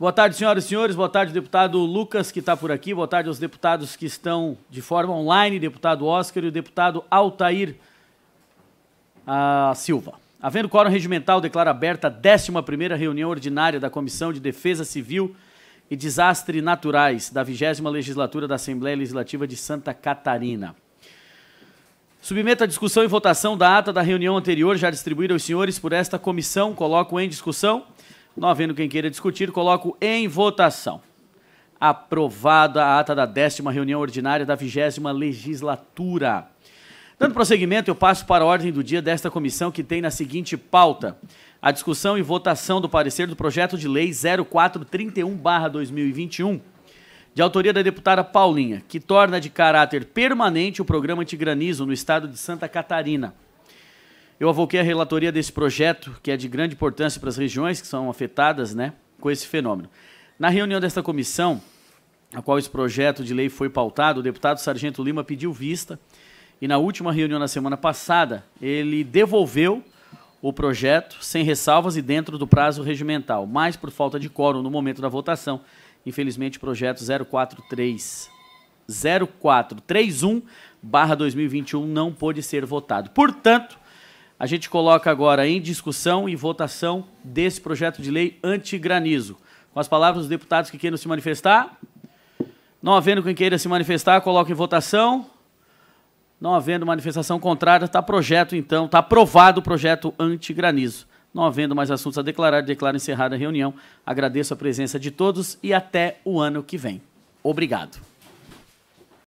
Boa tarde, senhoras e senhores. Boa tarde, deputado Lucas, que está por aqui. Boa tarde aos deputados que estão de forma online, deputado Oscar e o deputado Altair ah, Silva. Havendo quórum regimental, declara aberta a 11ª reunião ordinária da Comissão de Defesa Civil e Desastres Naturais da 20 Legislatura da Assembleia Legislativa de Santa Catarina. Submeto a discussão e votação da ata da reunião anterior já distribuída aos senhores por esta comissão. Coloco em discussão. Não havendo quem queira discutir, coloco em votação. Aprovada a ata da décima reunião ordinária da vigésima legislatura. Dando prosseguimento, eu passo para a ordem do dia desta comissão, que tem na seguinte pauta: a discussão e votação do parecer do projeto de lei 0431-2021, de autoria da deputada Paulinha, que torna de caráter permanente o programa antigranizo no estado de Santa Catarina. Eu avoquei a relatoria desse projeto, que é de grande importância para as regiões que são afetadas né, com esse fenômeno. Na reunião desta comissão, a qual esse projeto de lei foi pautado, o deputado Sargento Lima pediu vista e na última reunião na semana passada, ele devolveu o projeto sem ressalvas e dentro do prazo regimental, mas por falta de quórum no momento da votação, infelizmente o projeto 043 0431/2021 não pôde ser votado. Portanto, a gente coloca agora em discussão e votação desse projeto de lei antigranizo. Com as palavras dos deputados que queiram se manifestar. Não havendo quem queira se manifestar, coloca em votação. Não havendo manifestação contrária, está projeto, então, está aprovado o projeto antigranizo. Não havendo mais assuntos a declarar, declaro encerrada a reunião. Agradeço a presença de todos e até o ano que vem. Obrigado.